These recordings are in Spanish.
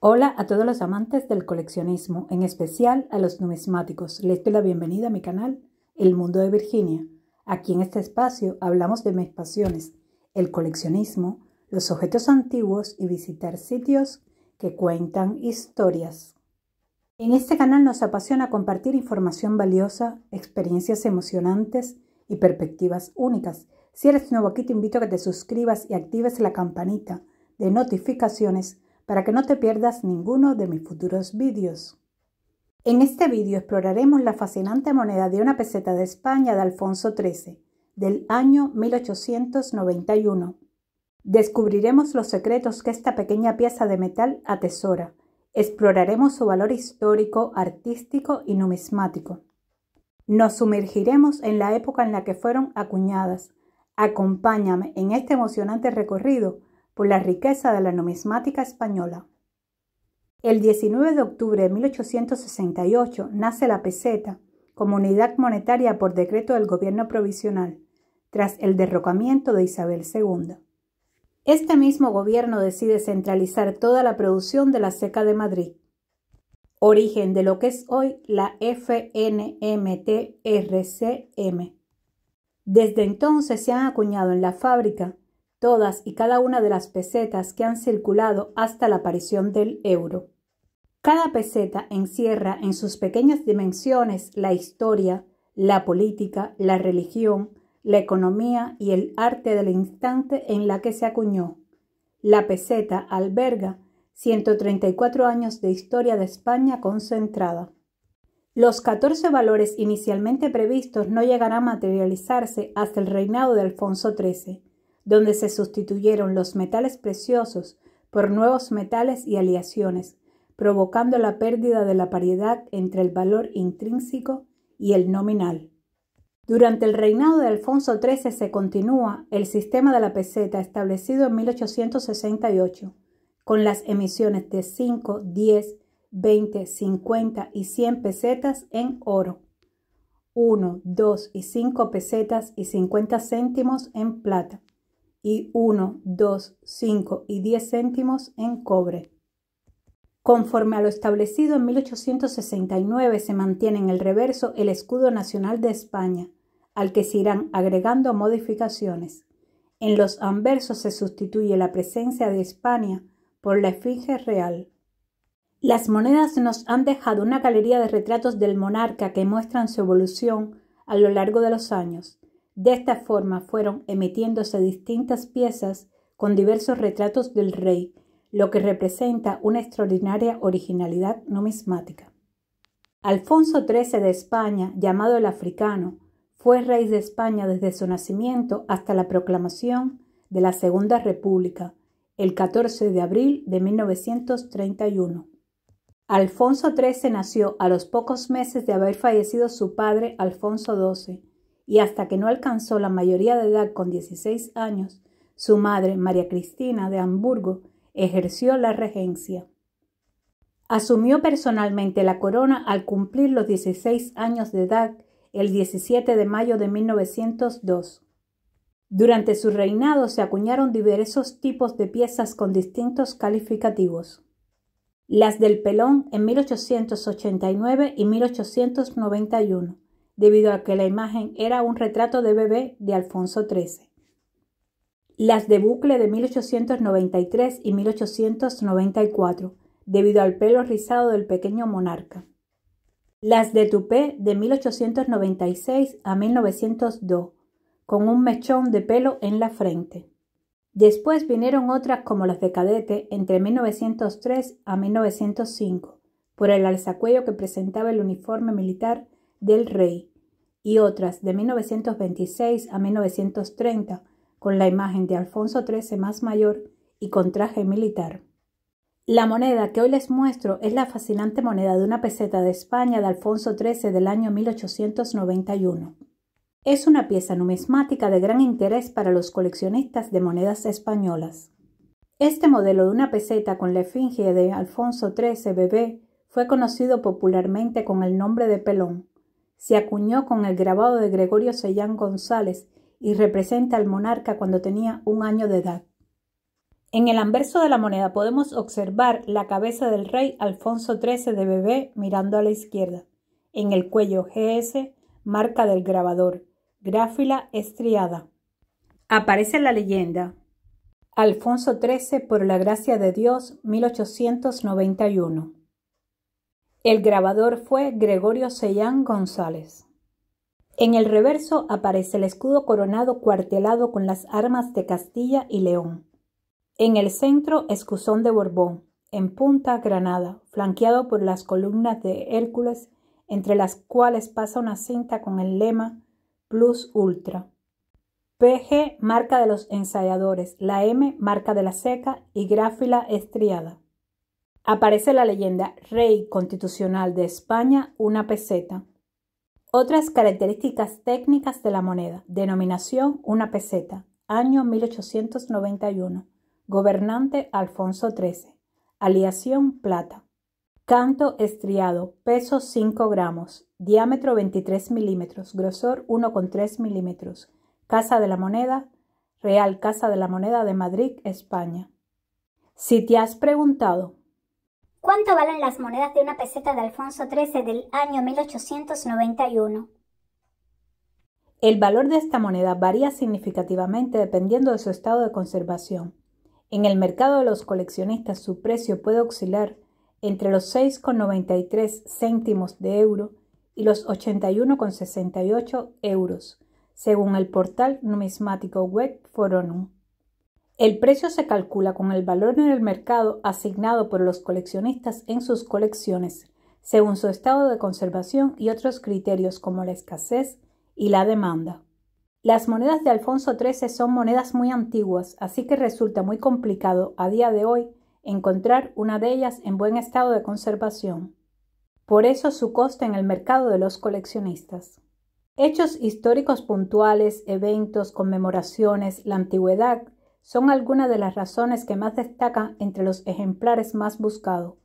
Hola a todos los amantes del coleccionismo, en especial a los numismáticos. Les doy la bienvenida a mi canal El Mundo de Virginia. Aquí en este espacio hablamos de mis pasiones, el coleccionismo, los objetos antiguos y visitar sitios que cuentan historias. En este canal nos apasiona compartir información valiosa, experiencias emocionantes y perspectivas únicas. Si eres nuevo aquí te invito a que te suscribas y actives la campanita de notificaciones para que no te pierdas ninguno de mis futuros vídeos. En este vídeo exploraremos la fascinante moneda de una peseta de España de Alfonso XIII, del año 1891. Descubriremos los secretos que esta pequeña pieza de metal atesora. Exploraremos su valor histórico, artístico y numismático. Nos sumergiremos en la época en la que fueron acuñadas. Acompáñame en este emocionante recorrido por la riqueza de la numismática española. El 19 de octubre de 1868 nace la peseta, como unidad monetaria por decreto del gobierno provisional, tras el derrocamiento de Isabel II. Este mismo gobierno decide centralizar toda la producción de la seca de Madrid, origen de lo que es hoy la FNMTRCM. Desde entonces se han acuñado en la fábrica todas y cada una de las pesetas que han circulado hasta la aparición del euro. Cada peseta encierra en sus pequeñas dimensiones la historia, la política, la religión, la economía y el arte del instante en la que se acuñó. La peseta alberga 134 años de historia de España concentrada. Los 14 valores inicialmente previstos no llegarán a materializarse hasta el reinado de Alfonso XIII, donde se sustituyeron los metales preciosos por nuevos metales y aleaciones, provocando la pérdida de la paridad entre el valor intrínseco y el nominal. Durante el reinado de Alfonso XIII se continúa el sistema de la peseta establecido en 1868, con las emisiones de 5, 10, 20, 50 y 100 pesetas en oro, 1, 2 y 5 pesetas y 50 céntimos en plata, y 1, 2, 5 y 10 céntimos en cobre. Conforme a lo establecido en 1869 se mantiene en el reverso el escudo nacional de España, al que se irán agregando modificaciones. En los anversos se sustituye la presencia de España por la efigie real. Las monedas nos han dejado una galería de retratos del monarca que muestran su evolución a lo largo de los años. De esta forma fueron emitiéndose distintas piezas con diversos retratos del rey, lo que representa una extraordinaria originalidad numismática. Alfonso XIII de España, llamado el africano, fue rey de España desde su nacimiento hasta la proclamación de la Segunda República, el 14 de abril de 1931. Alfonso XIII nació a los pocos meses de haber fallecido su padre Alfonso XII, y hasta que no alcanzó la mayoría de edad con 16 años, su madre, María Cristina de Hamburgo, ejerció la regencia. Asumió personalmente la corona al cumplir los 16 años de edad el 17 de mayo de 1902. Durante su reinado se acuñaron diversos tipos de piezas con distintos calificativos. Las del Pelón en 1889 y 1891 debido a que la imagen era un retrato de bebé de Alfonso XIII. Las de bucle de 1893 y 1894, debido al pelo rizado del pequeño monarca. Las de tupé de 1896 a 1902, con un mechón de pelo en la frente. Después vinieron otras como las de cadete entre 1903 a 1905, por el alzacuello que presentaba el uniforme militar del rey, y otras de 1926 a 1930 con la imagen de Alfonso XIII más mayor y con traje militar. La moneda que hoy les muestro es la fascinante moneda de una peseta de España de Alfonso XIII del año 1891. Es una pieza numismática de gran interés para los coleccionistas de monedas españolas. Este modelo de una peseta con la efigie de Alfonso XIII bebé fue conocido popularmente con el nombre de pelón, se acuñó con el grabado de Gregorio Sellán González y representa al monarca cuando tenía un año de edad. En el anverso de la moneda podemos observar la cabeza del rey Alfonso XIII de bebé mirando a la izquierda. En el cuello GS, marca del grabador, gráfila estriada. Aparece la leyenda. Alfonso XIII por la gracia de Dios 1891. El grabador fue Gregorio Sellán González. En el reverso aparece el escudo coronado cuartelado con las armas de Castilla y León. En el centro, escusón de Borbón, en punta Granada, flanqueado por las columnas de Hércules, entre las cuales pasa una cinta con el lema Plus Ultra. PG, marca de los ensayadores, la M, marca de la seca y gráfila estriada aparece la leyenda Rey Constitucional de España, una peseta. Otras características técnicas de la moneda. Denominación, una peseta. Año 1891. Gobernante Alfonso XIII. Aliación, plata. Canto estriado, peso 5 gramos, diámetro 23 milímetros, grosor 1,3 milímetros. Casa de la Moneda, Real Casa de la Moneda de Madrid, España. Si te has preguntado ¿Cuánto valen las monedas de una peseta de Alfonso XIII del año 1891? El valor de esta moneda varía significativamente dependiendo de su estado de conservación. En el mercado de los coleccionistas su precio puede oscilar entre los 6,93 céntimos de euro y los 81,68 euros, según el portal numismático web Foronum. El precio se calcula con el valor en el mercado asignado por los coleccionistas en sus colecciones, según su estado de conservación y otros criterios como la escasez y la demanda. Las monedas de Alfonso XIII son monedas muy antiguas, así que resulta muy complicado a día de hoy encontrar una de ellas en buen estado de conservación. Por eso su coste en el mercado de los coleccionistas. Hechos históricos puntuales, eventos, conmemoraciones, la antigüedad, son algunas de las razones que más destacan entre los ejemplares más buscados,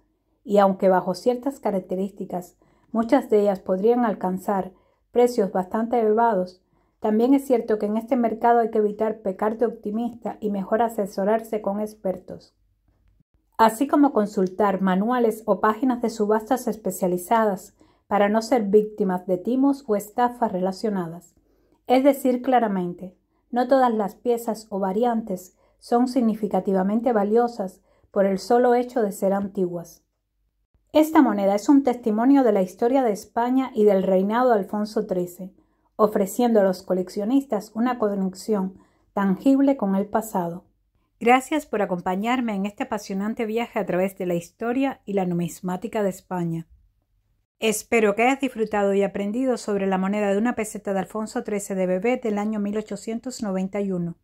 y aunque bajo ciertas características muchas de ellas podrían alcanzar precios bastante elevados, también es cierto que en este mercado hay que evitar pecar de optimista y mejor asesorarse con expertos. Así como consultar manuales o páginas de subastas especializadas para no ser víctimas de timos o estafas relacionadas. Es decir, claramente, no todas las piezas o variantes son significativamente valiosas por el solo hecho de ser antiguas. Esta moneda es un testimonio de la historia de España y del reinado de Alfonso XIII, ofreciendo a los coleccionistas una conexión tangible con el pasado. Gracias por acompañarme en este apasionante viaje a través de la historia y la numismática de España. Espero que hayas disfrutado y aprendido sobre la moneda de una peseta de Alfonso XIII de Bebé del año 1891.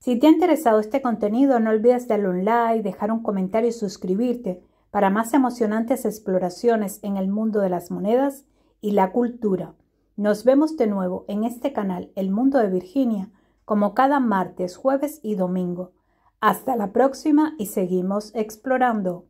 Si te ha interesado este contenido, no olvides darle un like, dejar un comentario y suscribirte para más emocionantes exploraciones en el mundo de las monedas y la cultura. Nos vemos de nuevo en este canal El Mundo de Virginia, como cada martes, jueves y domingo. Hasta la próxima y seguimos explorando.